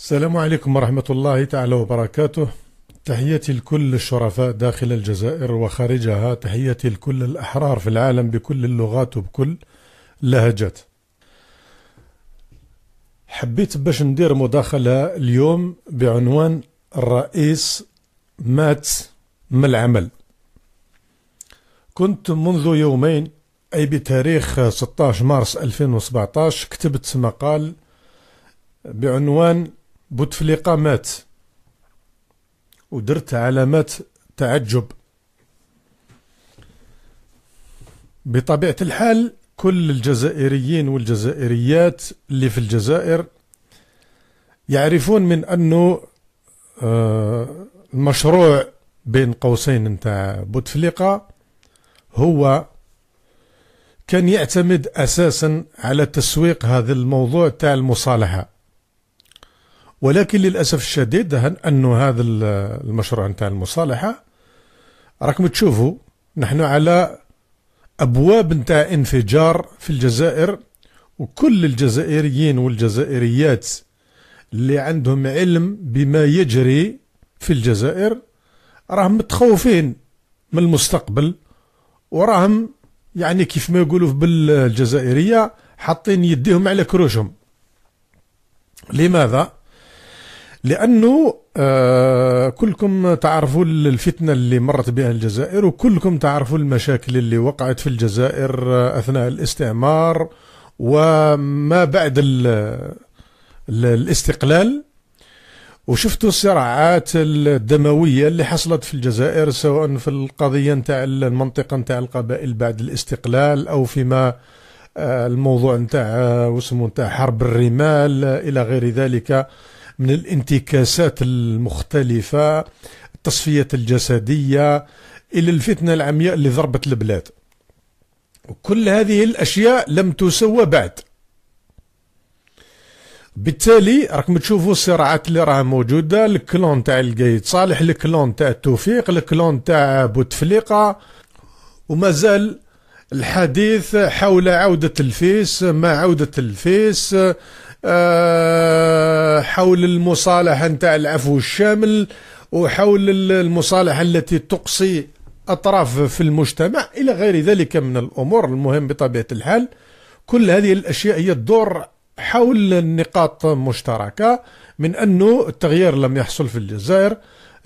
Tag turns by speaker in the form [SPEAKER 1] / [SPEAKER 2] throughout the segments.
[SPEAKER 1] السلام عليكم ورحمة الله تعالى وبركاته تحياتي لكل الشرفاء داخل الجزائر وخارجها تحياتي لكل الأحرار في العالم بكل اللغات وبكل اللهجات حبيت باش ندير مداخلة اليوم بعنوان الرئيس مات من العمل كنت منذ يومين أي بتاريخ 16 مارس 2017 كتبت مقال بعنوان بوتفليقة مات ودرت علامات تعجب بطبيعة الحال كل الجزائريين والجزائريات اللي في الجزائر يعرفون من أنه آه، المشروع بين قوسين نتاع بوتفليقة هو كان يعتمد أساسا على تسويق هذا الموضوع تاع المصالحة ولكن للاسف الشديد انه هذا المشروع نتاع المصالحه راكم تشوفوا نحن على ابواب نتاع انفجار في الجزائر وكل الجزائريين والجزائريات اللي عندهم علم بما يجري في الجزائر راهم متخوفين من المستقبل وراهم يعني كيف ما يقولوا بالجزائريه حاطين يديهم على كروشهم لماذا لانه آه كلكم تعرفوا الفتنه اللي مرت بها الجزائر وكلكم تعرفوا المشاكل اللي وقعت في الجزائر آه، اثناء الاستعمار وما بعد الـ الـ الاستقلال وشفتوا الصراعات الدمويه اللي حصلت في الجزائر سواء في القضيه نتاع المنطقه نتاع القبائل بعد الاستقلال او فيما آه، الموضوع نتاع آه، واسمه نتاع حرب الرمال الى غير ذلك من الانتكاسات المختلفة التصفيات الجسدية إلى الفتنة العمياء اللي ضربت البلاد وكل هذه الأشياء لم تسوى بعد بالتالي راكم تشوفوا الصراعات اللي راها موجوده الكلون تاع القايد صالح الكلون تاع التوفيق الكلون تاع بوتفليقه ومازال الحديث حول عودة الفيس ما عودة الفيس آه، حول المصالحة نتاع العفو الشامل وحول المصالحة التي تقصي أطراف في المجتمع إلى غير ذلك من الأمور المهم بطبيعة الحال كل هذه الأشياء هي تدور حول النقاط مشتركة من أنه التغيير لم يحصل في الجزائر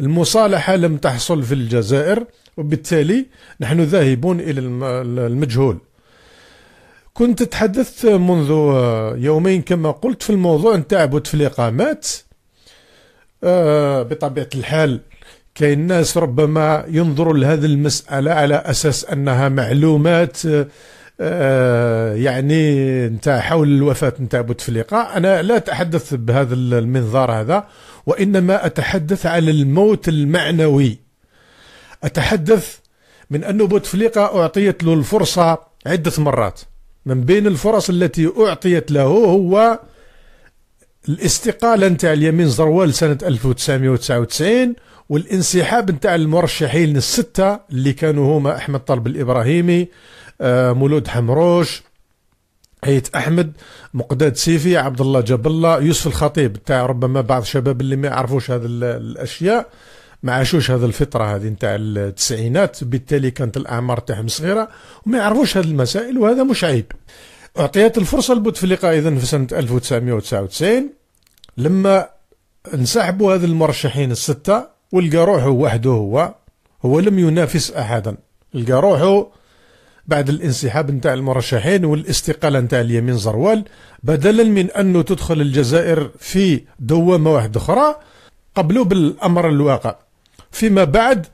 [SPEAKER 1] المصالحة لم تحصل في الجزائر وبالتالي نحن ذاهبون إلى المجهول كنت تحدثت منذ آه، يومين كما قلت في الموضوع بوتفليقة مات الإقامات آه، بطبيعة الحال كاين ناس ربما ينظروا لهذه المسألة على أساس أنها معلومات آه، يعني نتاع حول الوفاة نتاع بوتفليقة أنا لا أتحدث بهذا المنظار هذا وإنما أتحدث على الموت المعنوي أتحدث من أن بوتفليقة أعطيت له الفرصة عدة مرات من بين الفرص التي أعطيت له هو الاستقالة نتاع اليمين زروال سنة 1999 والانسحاب نتاع المرشحين الستة اللي كانوا هما أحمد طلب الإبراهيمي آه، مولود حمروش هيت أحمد مقداد سيفي عبد الله جاب الله يوسف الخطيب تاع ربما بعض الشباب اللي ما يعرفوش هذه الأشياء ما عاشوش هذه الفتره هذه نتاع التسعينات بالتالي كانت الاعمار تاعهم صغيره وما يعرفوش هذه المسائل وهذا مش عيب اعطيت الفرصه لبوتفليقه اذا في سنه 1999 لما انسحبوا هذ المرشحين السته ولقى روحه وحده هو هو لم ينافس احدا لقى روحه بعد الانسحاب نتاع المرشحين والاستقاله نتاع اليمين زروال بدلا من انه تدخل الجزائر في دوامه واحده اخرى قبلوا بالامر الواقع فيما بعد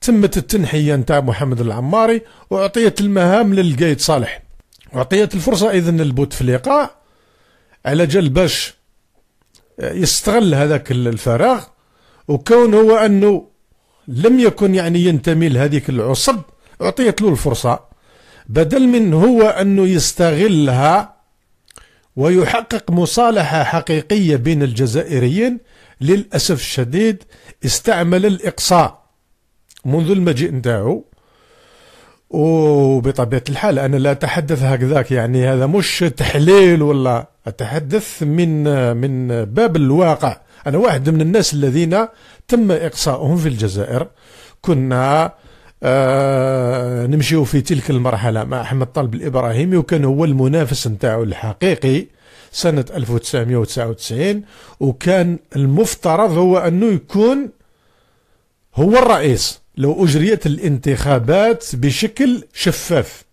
[SPEAKER 1] تمت التنحية نتاع محمد العماري وأعطيت المهام للقايد صالح وأعطيت الفرصة إذن للبوتفليقة على جال باش يستغل هذاك الفراغ وكون هو أنه لم يكن يعني ينتمي لهذيك العصب أعطيت له الفرصة بدل من هو أنه يستغلها ويحقق مصالحة حقيقية بين الجزائريين للأسف الشديد استعمل الإقصاء منذ المجيء نتاعو وبطبيعة الحال أنا لا أتحدث هكذاك يعني هذا مش تحليل ولا أتحدث من من باب الواقع أنا واحد من الناس الذين تم إقصاؤهم في الجزائر كنا آه نمشيو في تلك المرحلة مع أحمد طالب الإبراهيمي وكان هو المنافس نتاعو الحقيقي سنة 1999 وكان المفترض هو أنه يكون هو الرئيس لو أجريت الانتخابات بشكل شفاف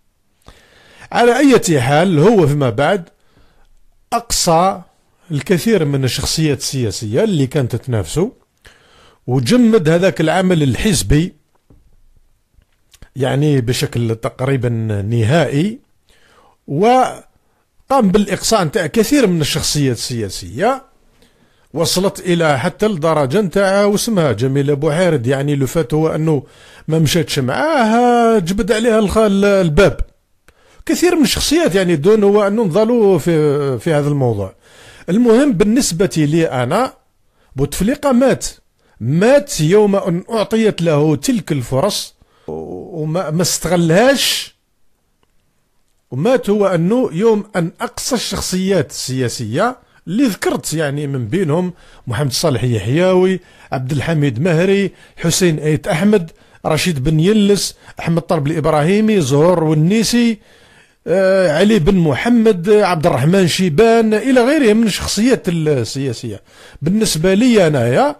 [SPEAKER 1] على أي حال هو فيما بعد أقصى الكثير من الشخصيات السياسية اللي كانت تنافسه وجمد هذاك العمل الحزبي يعني بشكل تقريبا نهائي و قام بالإقصاء نتاع كثير من الشخصيات السياسية وصلت إلى حتى الدرجة نتاع واسمها جميلة بوحيرد يعني لو فات هو أنه ما مشاتش معاها جبد عليها الباب كثير من الشخصيات يعني دون هو أنه نظلوا في, في هذا الموضوع المهم بالنسبة لي أنا بوتفليقة مات مات يوم أن أعطيت له تلك الفرص وما استغلهاش ومات هو أنه يوم أن أقصى الشخصيات السياسية اللي ذكرت يعني من بينهم محمد صالح يحياوي عبد الحميد مهري حسين ايت أحمد رشيد بن يلس أحمد طرب الإبراهيمي زهور والنيسي آه علي بن محمد عبد الرحمن شيبان إلى غيرهم من الشخصيات السياسية بالنسبة لي أنايا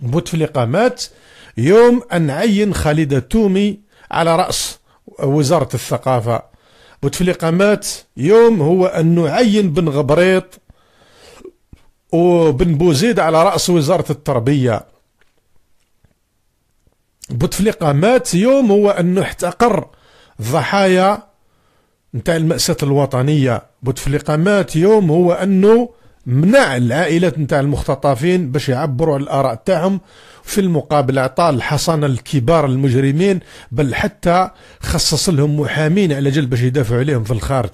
[SPEAKER 1] بوتفليقه مات يوم أن عين خالد تومي على رأس وزارة الثقافة بوتفليقه مات يوم هو أن نعين بن غبريط وبن بوزيد على رأس وزارة التربية بوتفليقة مات يوم هو أنه احتقر الضحايا نتاع المأساة الوطنية بوتفليقة مات يوم هو أنه منع العائلات نتاع المختطفين باش يعبروا على الاراء تاعهم في المقابل اعطى الحصانه الكبار المجرمين بل حتى خصص لهم محامين على جل باش يدافعوا عليهم في الخارج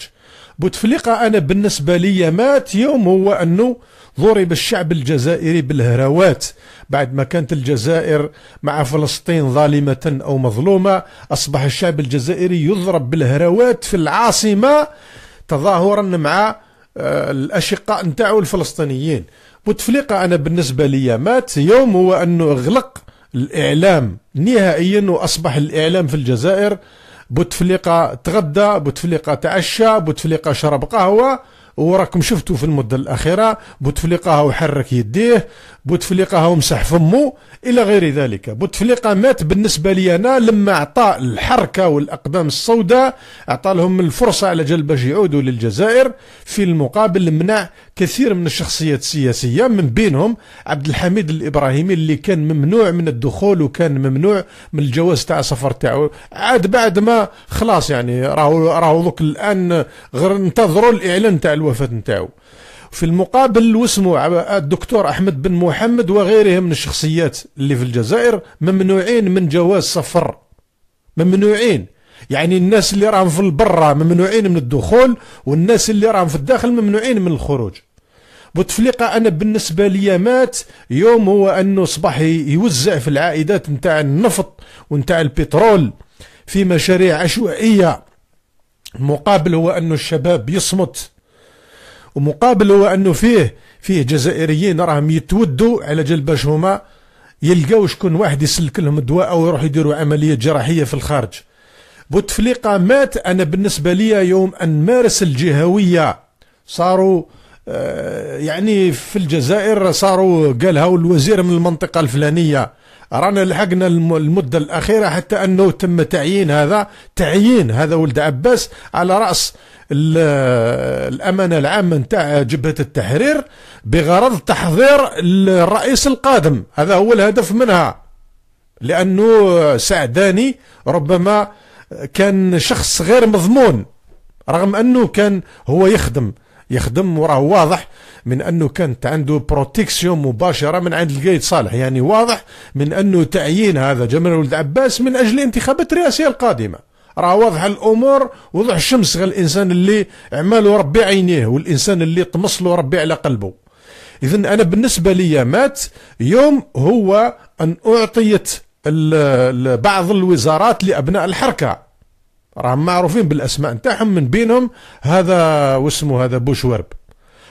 [SPEAKER 1] بوتفليقه انا بالنسبه لي مات يوم هو انه ضرب الشعب الجزائري بالهراوات بعد ما كانت الجزائر مع فلسطين ظالمه او مظلومه اصبح الشعب الجزائري يضرب بالهراوات في العاصمه تظاهرا مع الاشقاء نتاعو الفلسطينيين بوتفليقه انا بالنسبه لي مات يوم هو انه اغلق الاعلام نهائيا واصبح الاعلام في الجزائر بوتفليقه تغدى بوتفليقه تعشى بوتفليقه شرب قهوه وراكم شفتوا في المدة الأخيرة بوتفليقة هاو حرك يديه بوتفليقة هاو مسح فمه إلى غير ذلك بوتفليقة مات بالنسبة لي أنا لما أعطى الحركة والأقدام السوداء أعطى لهم الفرصة على جل باش يعودوا للجزائر في المقابل منع كثير من الشخصيات السياسية من بينهم عبد الحميد الإبراهيمي اللي كان ممنوع من الدخول وكان ممنوع من الجواز تاع سفر تاعو عاد بعد ما خلاص يعني راهو راهو الآن غير انتظروا الإعلان تاع الوفاة نتاعو في المقابل وسمو الدكتور أحمد بن محمد وغيرهم من الشخصيات اللي في الجزائر ممنوعين من جواز سفر ممنوعين يعني الناس اللي راهم في البرة ممنوعين من الدخول والناس اللي راهم في الداخل ممنوعين من الخروج بوتفليقة أنا بالنسبة لي مات يوم هو أنه صباح يوزع في العائدات نتاع النفط ونتاع البترول في مشاريع عشوائية مقابل هو أنه الشباب يصمت ومقابل هو انه فيه فيه جزائريين راهم يتودوا على جال باش هما يلقاو شكون واحد يسلك لهم الدواء او يروحوا يديروا عمليه جراحيه في الخارج بوتفليقه مات انا بالنسبه لي يوم ان مارس الجهويه صاروا آه، يعني في الجزائر صاروا قالها الوزير من المنطقه الفلانيه رانا لحقنا المدة الأخيرة حتى أنه تم تعيين هذا تعيين هذا ولد عباس على رأس الأمانة العامة نتاع جبهة التحرير بغرض تحضير الرئيس القادم هذا هو الهدف منها لأنه سعداني ربما كان شخص غير مضمون رغم أنه كان هو يخدم يخدم وراه واضح من انه كانت عنده بروتيكسيون مباشره من عند القايد صالح يعني واضح من انه تعيين هذا جمال ولد عباس من اجل الانتخابات الرئاسيه القادمه راه واضحه الامور وضوح الشمس غير الانسان اللي عمله ربي عينيه والانسان اللي طمس له ربي على قلبه اذا انا بالنسبه لي مات يوم هو ان اعطيت بعض الوزارات لابناء الحركه راهم معروفين بالاسماء نتاعهم من بينهم هذا واسمه هذا بوشوارب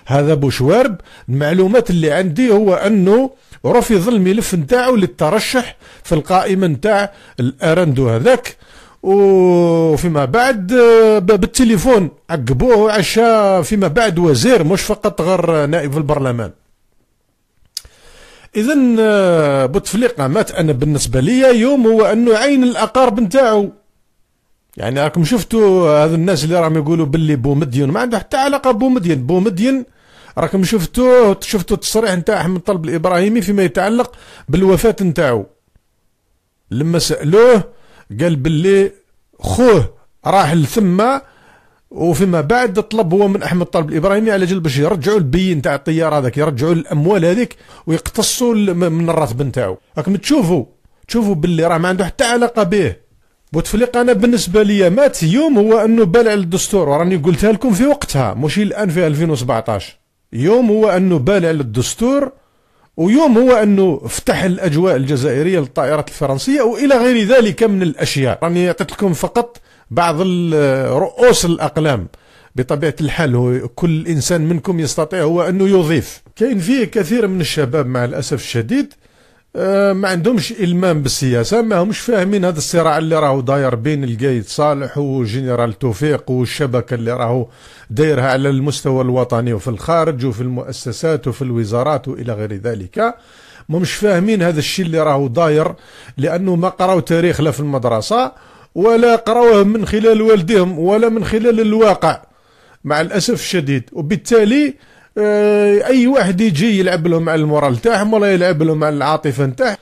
[SPEAKER 1] هذا بوشوارب المعلومات اللي عندي هو انه رفض الملف نتاعو للترشح في القائمه نتاع الارندو هذاك وفيما بعد بالتليفون عقبوه عشا فيما بعد وزير مش فقط غير نائب في البرلمان اذا آه، بوتفليقه مات انا بالنسبه لي يوم هو انه عين الاقارب نتاعو يعني راكم شفتوا هذو الناس اللي راهم يقولوا باللي بومدين ما عنده حتى علاقه بومدين بومدين راكم شفتوه شفتوا التصريح نتاع احمد طلب الابراهيمي فيما يتعلق بالوفاه نتاعو لما سالوه قال باللي خوه راح لثما وفيما بعد طلب هو من احمد طلب الابراهيمي على جل باش يرجعوا البين تاع الطياره هذاك يرجعوا الاموال هذيك ويقتصوا من الراتب نتاعو راكم تشوفوا تشوفوا باللي راه ما عنده حتى علاقه به بوتفليقه انا بالنسبه لي مات يوم هو انه بلع الدستور وراني قلتها لكم في وقتها مش الان في 2017 يوم هو انه بلع الدستور ويوم هو انه فتح الاجواء الجزائريه للطائرات الفرنسيه والى غير ذلك من الاشياء راني اعطيت لكم فقط بعض رؤوس الاقلام بطبيعه الحال هو كل انسان منكم يستطيع هو انه يضيف كاين فيه كثير من الشباب مع الاسف الشديد آه، ما عندهمش المام بالسياسه ما همش فاهمين هذا الصراع اللي راهو داير بين القايد صالح وجنرال توفيق والشبكه اللي راهو دايرها على المستوى الوطني وفي الخارج وفي المؤسسات وفي الوزارات والى غير ذلك ما مش فاهمين هذا الشيء اللي راهو داير لانه ما قراو تاريخ لا في المدرسه ولا قراوه من خلال والديهم ولا من خلال الواقع مع الاسف الشديد وبالتالي آه، اي واحد يجي يلعب لهم على المورال تاعهم ولا يلعب لهم على العاطفه نتاعهم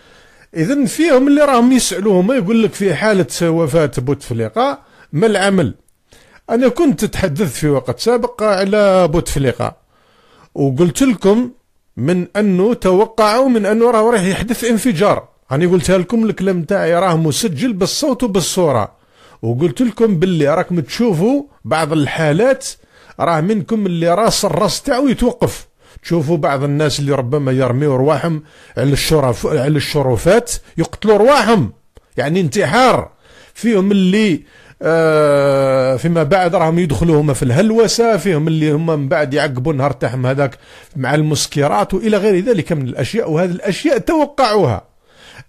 [SPEAKER 1] اذا فيهم اللي راهم يسالوهم يقول لك في حاله وفاه بوتفليقه ما العمل انا كنت تحدثت في وقت سابق على بوتفليقه وقلت لكم من انه توقعوا من انه راه راح يحدث انفجار راني قلتها لكم الكلام تاعي راه مسجل بالصوت وبالصوره وقلت لكم باللي راكم تشوفوا بعض الحالات راه منكم اللي راس الراس تاعو يتوقف تشوفوا بعض الناس اللي ربما يرميوا رواحهم على الشرف على الشرفات يقتلوا رواحهم يعني انتحار فيهم اللي آه فيما بعد راهم يدخلوا هما في الهلوسه فيهم اللي هما من بعد يعقبوا النهار تاعهم هذاك مع المسكرات والى غير ذلك من الاشياء وهذه الاشياء توقعوها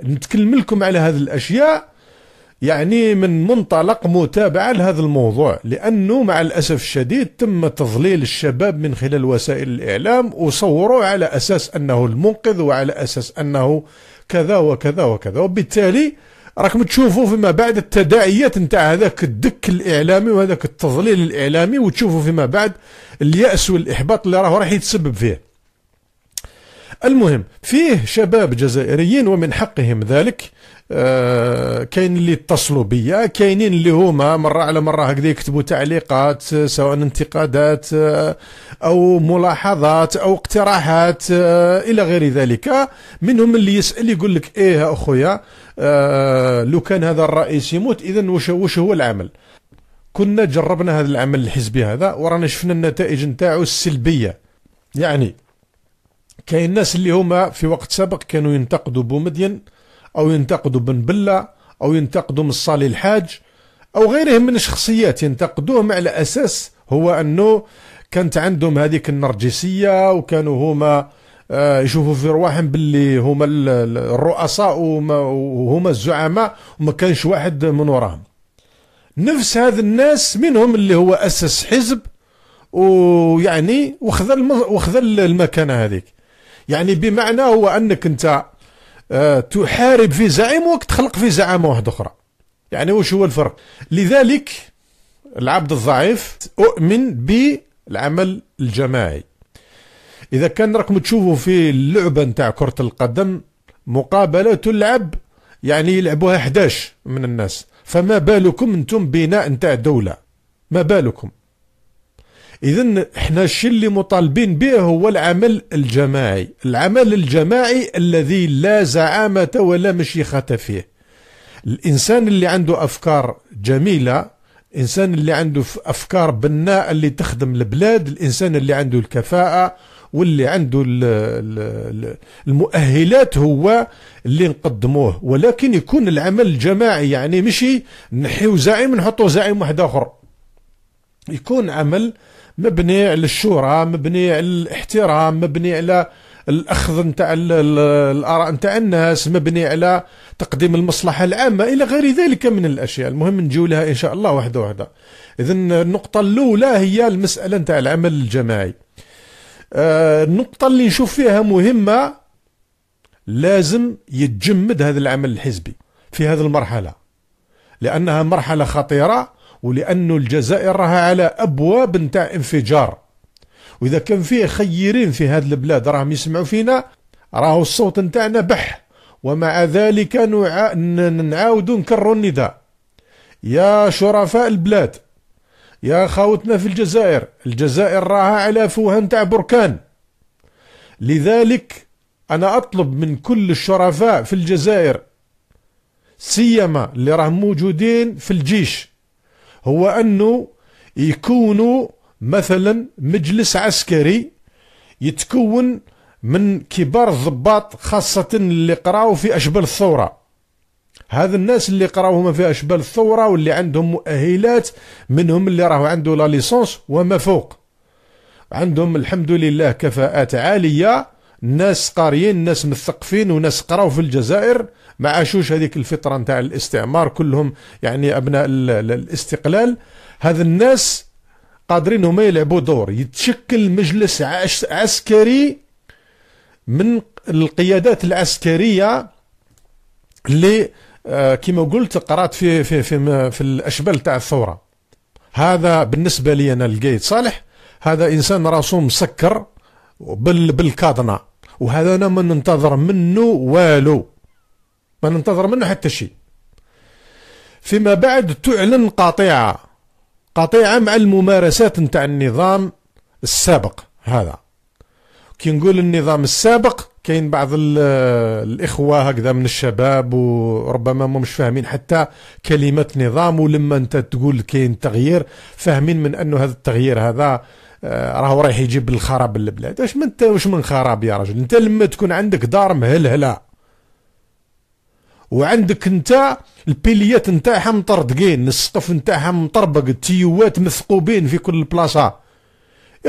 [SPEAKER 1] نتكلم لكم على هذه الاشياء يعني من منطلق متابعة لهذا الموضوع لأنه مع الأسف الشديد تم تضليل الشباب من خلال وسائل الإعلام وصوروا على أساس أنه المنقذ وعلى أساس أنه كذا وكذا وكذا وبالتالي راكم تشوفوا فيما بعد التداعيات نتاع هذاك الدك الاعلامي وهذاك التضليل الاعلامي وتشوفوا فيما بعد الياس والاحباط اللي راهو راح يتسبب فيه المهم فيه شباب جزائريين ومن حقهم ذلك آه، كاين اللي اتصلوا بيا كاينين اللي هما مره على مره هكذا يكتبوا تعليقات آه، سواء انتقادات آه، او ملاحظات او اقتراحات الى غير ذلك منهم اللي يسال يقول لك ايه اخويا لو كان هذا الرئيس يموت اذا وش, وش هو العمل كنا جربنا هذا العمل الحزبي هذا ورانا شفنا النتائج نتاعو السلبيه يعني كاين الناس اللي هما في وقت سابق كانوا ينتقدوا بومدين أو ينتقدوا بن بلة أو ينتقدوا من الصالي الحاج أو غيرهم من الشخصيات ينتقدوهم على أساس هو أنه كانت عندهم هذيك النرجسية وكانوا هما آه، يشوفوا في رواحهم باللي هما الرؤساء وهما الزعماء وما كانش واحد من وراهم نفس هذا الناس منهم اللي هو أسس حزب ويعني وخذ وخذ المكانة هذيك يعني بمعنى هو أنك أنت آه، تحارب في زعيم تخلق في زعامه واحد أخرى يعني وش هو الفرق لذلك العبد الضعيف أؤمن بالعمل الجماعي إذا كان راكم تشوفوا في اللعبة نتاع كرة القدم مقابلة تلعب يعني يلعبوها 11 من الناس فما بالكم انتم بناء نتاع دولة ما بالكم اذا احنا الشيء اللي مطالبين به هو العمل الجماعي العمل الجماعي الذي لا زعامة ولا مشيخة فيه الانسان اللي عنده افكار جميلة الانسان اللي عنده افكار بناء اللي تخدم البلاد الانسان اللي عنده الكفاءة واللي عنده المؤهلات هو اللي نقدموه ولكن يكون العمل الجماعي يعني مشي نحيو زعيم نحطو زعيم واحد اخر يكون عمل مبني على الشورى مبني على الاحترام مبني على الاخذ نتاع الاراء نتاع الناس مبني على تقديم المصلحه العامه الى غير ذلك من الاشياء المهم نجيو لها ان شاء الله وحده وحده اذا النقطه الاولى هي المساله نتاع العمل الجماعي آه، النقطه اللي نشوف فيها مهمه لازم يتجمد هذا العمل الحزبي في هذه المرحله لانها مرحله خطيره ولأن الجزائر راها على أبواب نتاع انفجار وإذا كان فيه خيرين في هذه البلاد راهم يسمعوا فينا راهو الصوت نتاعنا بح ومع ذلك نعاود نكرر النداء يا شرفاء البلاد يا خاوتنا في الجزائر الجزائر راها على فوهة نتاع بركان لذلك أنا أطلب من كل الشرفاء في الجزائر سيما اللي راهم موجودين في الجيش هو أنه يكونوا مثلا مجلس عسكري يتكون من كبار الضباط خاصة اللي قراو في أشبال الثورة هذا الناس اللي قراوهم هما في أشبال الثورة واللي عندهم مؤهلات منهم اللي راهو عنده لا ليسونس وما فوق عندهم الحمد لله كفاءات عالية ناس قاريين ناس مثقفين وناس قراو في الجزائر ما عاشوش هذيك الفترة نتاع الاستعمار كلهم يعني أبناء الاستقلال هذا الناس قادرين هما يلعبوا دور يتشكل مجلس عسكري من القيادات العسكرية اللي آه، كما قلت قرات في في في, في الاشبال تاع الثوره هذا بالنسبه لي انا لقيت صالح هذا انسان راسه مسكر بالكاظنه وهذا انا ما ننتظر منه والو ما ننتظر منه حتى شيء فيما بعد تعلن قطيعه قطيعه مع الممارسات نتاع النظام السابق هذا كي نقول النظام السابق كاين بعض الاخوه هكذا من الشباب وربما ما مش فاهمين حتى كلمه نظام ولما انت تقول كاين تغيير فاهمين من انه هذا التغيير هذا آه، راه رايح يجيب الخراب للبلاد واش من واش من خراب يا رجل انت لما تكون عندك دار مهلهله وعندك انت البيليات نتاعها مطردقين السطف نتاعها مطربق التيوات مثقوبين في كل بلاصه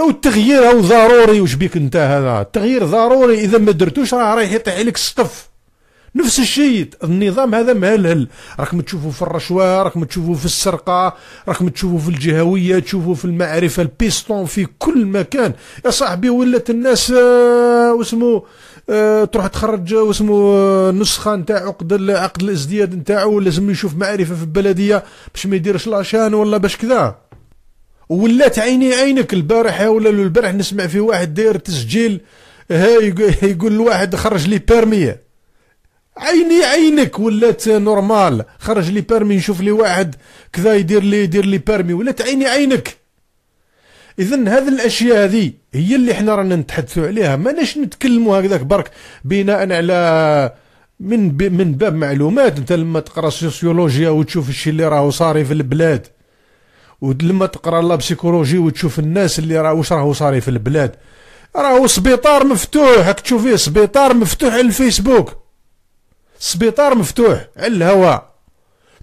[SPEAKER 1] التغيير هو ضروري واش بيك انت هذا التغيير ضروري اذا ما درتوش راه رايح يطيح عليك السطف نفس الشيء النظام هذا مهلهل راكم تشوفوا في الرشوه راكم تشوفوا في السرقه راكم تشوفوا في الجهويه تشوفوا في المعرفه البيستون في كل مكان يا صاحبي ولات الناس آه واسمو آه تروح تخرج آه، واسمو آه، نسخه نتاع عقد عقد الازدياد نتاعو لازم يشوف معرفه في البلديه باش ما يديرش لاشان ولا باش كذا ولات عيني عينك البارح ولا البارح نسمع في واحد داير تسجيل ها يقول لواحد خرج لي بيرميه عيني عينك ولات نورمال خرج لي بيرمي نشوف لي واحد كذا يدير لي يدير لي بيرمي ولات عيني عينك اذا هذه الاشياء هذه هي اللي حنا رانا نتحدثوا عليها ماناش نتكلموا هكذاك برك بناء على من من باب معلومات انت لما تقرا سوسيولوجيا وتشوف الشيء اللي راهو صاري في البلاد ولما تقرا لا بسيكولوجي وتشوف الناس اللي راه واش راهو صاري في البلاد راهو سبيطار مفتوح هاك تشوف فيه سبيطار مفتوح على الفيسبوك سبيطار مفتوح على الهواء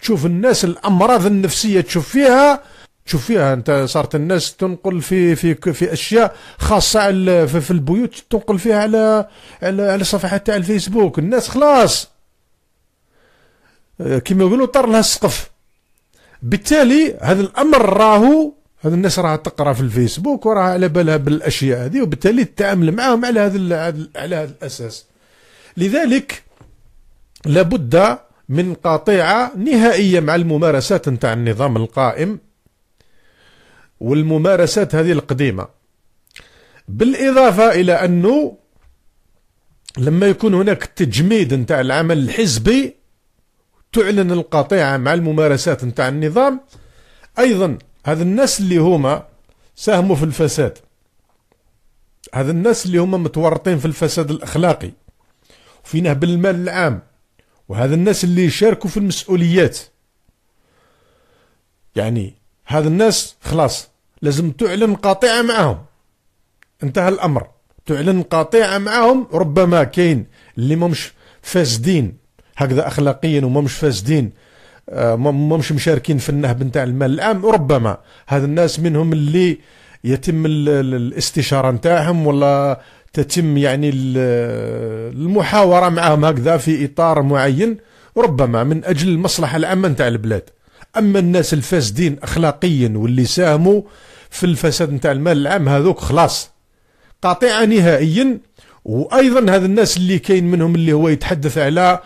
[SPEAKER 1] تشوف الناس الامراض النفسيه تشوف فيها تشوف فيها انت صارت الناس تنقل في في في اشياء خاصه في, في البيوت تنقل فيها على على على صفحات تاع الفيسبوك الناس خلاص آه، كما يقولوا طار لها السقف بالتالي هذا الامر راهو هذا الناس راها تقرا في الفيسبوك وراها على بالها بالاشياء هذه وبالتالي تتعامل معاهم على هذا على هذا الاساس لذلك لابد من قطيعة نهائية مع الممارسات نتاع النظام القائم والممارسات هذه القديمة بالإضافة إلى أنه لما يكون هناك تجميد نتاع العمل الحزبي تعلن القطيعة مع الممارسات نتاع النظام أيضا هذا الناس اللي هما ساهموا في الفساد هذا الناس اللي هما متورطين في الفساد الأخلاقي وفي نهب المال العام وهذا الناس اللي يشاركوا في المسؤوليات يعني هذا الناس خلاص لازم تعلن قاطعة معهم انتهى الأمر تعلن قاطعة معهم ربما كاين اللي ممش فاسدين هكذا أخلاقيا وممش فاسدين آه، ممش مشاركين في النهب نتاع المال العام ربما هذا الناس منهم اللي يتم الاستشارة نتاعهم ولا تتم يعني المحاوره معهم هكذا في اطار معين ربما من اجل المصلحه العامه نتاع البلاد اما الناس الفاسدين اخلاقيا واللي ساهموا في الفساد نتاع المال العام هذوك خلاص قاطعه نهائيا وايضا هذا الناس اللي كاين منهم اللي هو يتحدث على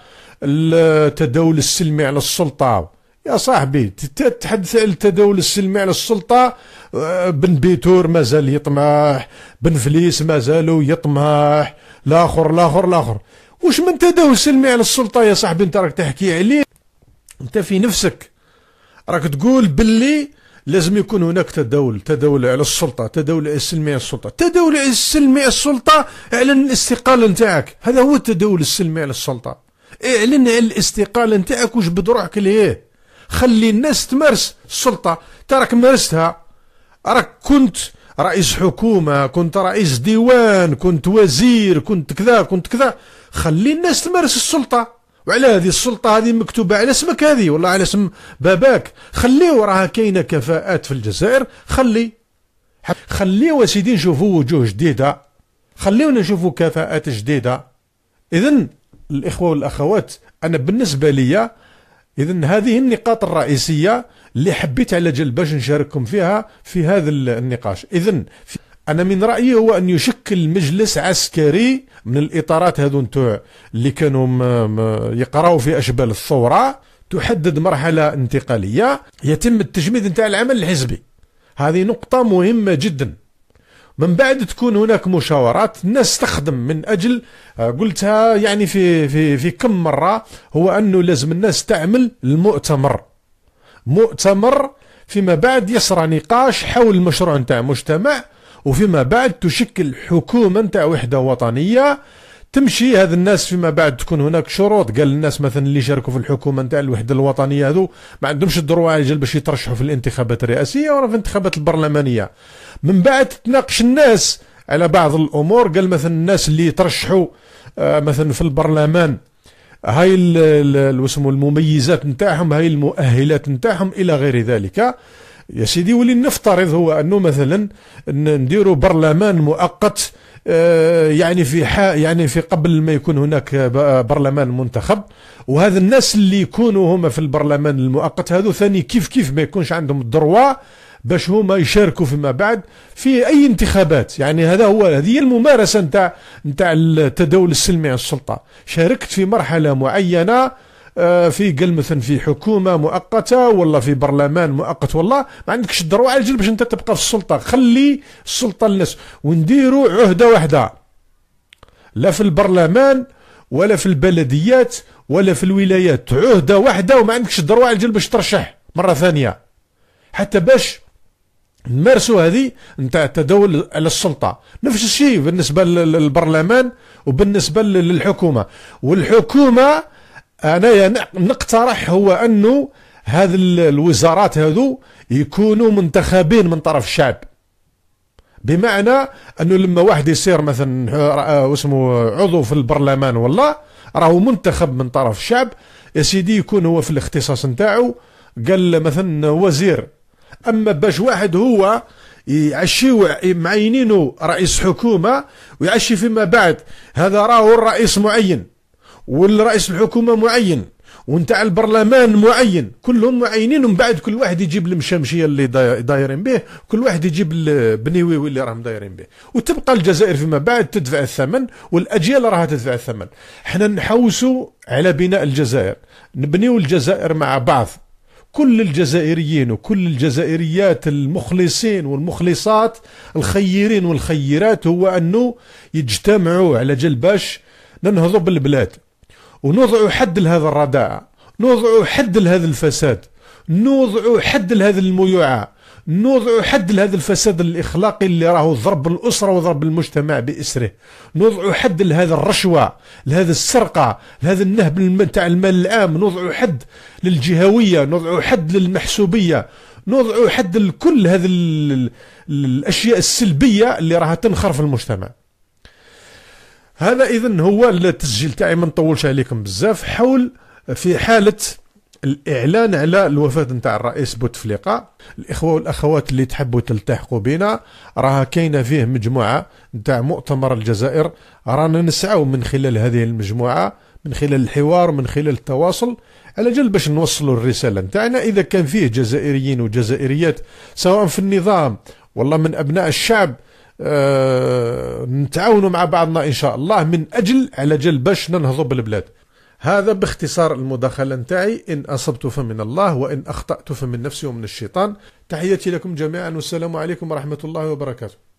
[SPEAKER 1] التداول السلمي على السلطه يا صاحبي على التداول السلمي على السلطة آه، بن بيتور مازال يطمح بن فليس مازالو يطمح لاخر لاخر لاخر واش من تداول سلمي على السلطة يا صاحبي انت راك تحكي عليه انت في نفسك راك تقول باللي لازم يكون هناك تداول تداول على السلطة تداول السلمي على السلطة تداول السلمي على السلطة اعلن الاستقالة نتاعك هذا هو التداول السلمي على السلطة اعلن الاستقالة نتاعك وجبد روحك ليه خلي الناس تمارس السلطة تراك مارستها راك كنت رئيس حكومة كنت رئيس ديوان كنت وزير كنت كذا كنت كذا خلي الناس تمارس السلطة وعلى هذه السلطة هذه مكتوبة على اسمك هذه ولا على اسم باباك خلي راها كاينة كفاءات في الجزائر خلي خلي سيدي نشوفوا وجوه جديدة خليونا نشوفوا كفاءات جديدة إذا الإخوة والأخوات أنا بالنسبة لي إذا هذه النقاط الرئيسية اللي حبيت على جال باش نشارككم فيها في هذا النقاش إذا أنا من رأيي هو أن يشكل مجلس عسكري من الإطارات هذو نتوع اللي كانوا يقراو في أشبال الثورة تحدد مرحلة انتقالية يتم التجميد نتاع العمل الحزبي هذه نقطة مهمة جدا من بعد تكون هناك مشاورات الناس تخدم من اجل آه، قلتها يعني في في في كم مره هو انه لازم الناس تعمل المؤتمر مؤتمر فيما بعد يصرى نقاش حول المشروع نتاع مجتمع وفيما بعد تشكل حكومه نتاع وحده وطنيه تمشي هذا الناس فيما بعد تكون هناك شروط قال الناس مثلا اللي شاركوا في الحكومه نتاع الوحده الوطنيه هذو ما عندهمش على اجل باش يترشحوا في الانتخابات الرئاسيه ولا في الانتخابات البرلمانيه من بعد تناقش الناس على بعض الامور قال مثلا الناس اللي ترشحوا آه، مثلا في البرلمان هاي الوسم المميزات نتاعهم هاي المؤهلات نتاعهم الى غير ذلك يا سيدي ولي نفترض هو انه مثلا نديروا برلمان مؤقت آه، يعني في حا يعني في قبل ما يكون هناك برلمان منتخب وهذا الناس اللي يكونوا هما في البرلمان المؤقت هذو ثاني كيف كيف ما يكونش عندهم الدروا باش هما يشاركوا فيما بعد في اي انتخابات يعني هذا هو هذه هي الممارسه نتاع نتاع التداول السلمي على السلطه شاركت في مرحله معينه آه، في قل مثلا في حكومه مؤقته ولا في برلمان مؤقت والله ما عندكش الدروع على الجل باش انت تبقى في السلطه خلي السلطه للناس ونديروا عهده واحده لا في البرلمان ولا في البلديات ولا في الولايات عهده واحده وما عندكش الدروع على الجل باش ترشح مره ثانيه حتى باش نمارسوا هذه نتاع التداول على السلطه نفس الشيء بالنسبه للبرلمان وبالنسبه للحكومه والحكومه انا يعني نقترح هو انه هذ الوزارات هذو يكونوا منتخبين من طرف الشعب بمعنى انه لما واحد يصير مثلا آه، اسمه عضو في البرلمان والله راهو منتخب من طرف الشعب يا سيدي يكون هو في الاختصاص نتاعو قال مثلا وزير اما باش واحد هو يعشيو معينينه رئيس حكومه ويعشي فيما بعد هذا راهو الرئيس معين والرئيس الحكومه معين ونتاع البرلمان معين كلهم معينين ومن بعد كل واحد يجيب المشمشيه اللي دايرين به كل واحد يجيب البنيوي اللي راهم دايرين به وتبقى الجزائر فيما بعد تدفع الثمن والاجيال راها تدفع الثمن حنا نحوسوا على بناء الجزائر نبنيو الجزائر مع بعض كل الجزائريين وكل الجزائريات المخلصين والمخلصات الخيرين والخيرات هو انه يجتمعوا على جلباش باش ننهضوا بالبلاد ونوضع حد لهذا الرداء نوضع حد لهذا الفساد نوضع حد لهذا الميوعة نوضع حد لهذا الفساد الإخلاقي اللي راهو ضرب الأسرة وضرب المجتمع بإسره نوضع حد لهذا الرشوة لهذا السرقة لهذا النهب تاع المال العام نوضع حد للجهوية نوضع حد للمحسوبية نوضع حد لكل هذه الأشياء السلبية اللي راها تنخر في المجتمع هذا اذا هو التسجيل تاعي ما نطولش عليكم بزاف حول في حاله الاعلان على الوفاه نتاع الرئيس بوتفليقه الاخوه والاخوات اللي تحبوا تلتحقوا بنا راها كاينه فيه مجموعه نتاع مؤتمر الجزائر رانا نسعوا من خلال هذه المجموعه من خلال الحوار من خلال التواصل على جل باش نوصلوا الرساله نتاعنا اذا كان فيه جزائريين وجزائريات سواء في النظام والله من ابناء الشعب آه، نتعاونوا مع بعضنا ان شاء الله من اجل على جل باش ننهضوا بالبلاد هذا باختصار المداخلة نتاعي إن أصبت فمن الله وإن أخطأت فمن نفسي ومن الشيطان تحياتي لكم جميعا والسلام عليكم ورحمة الله وبركاته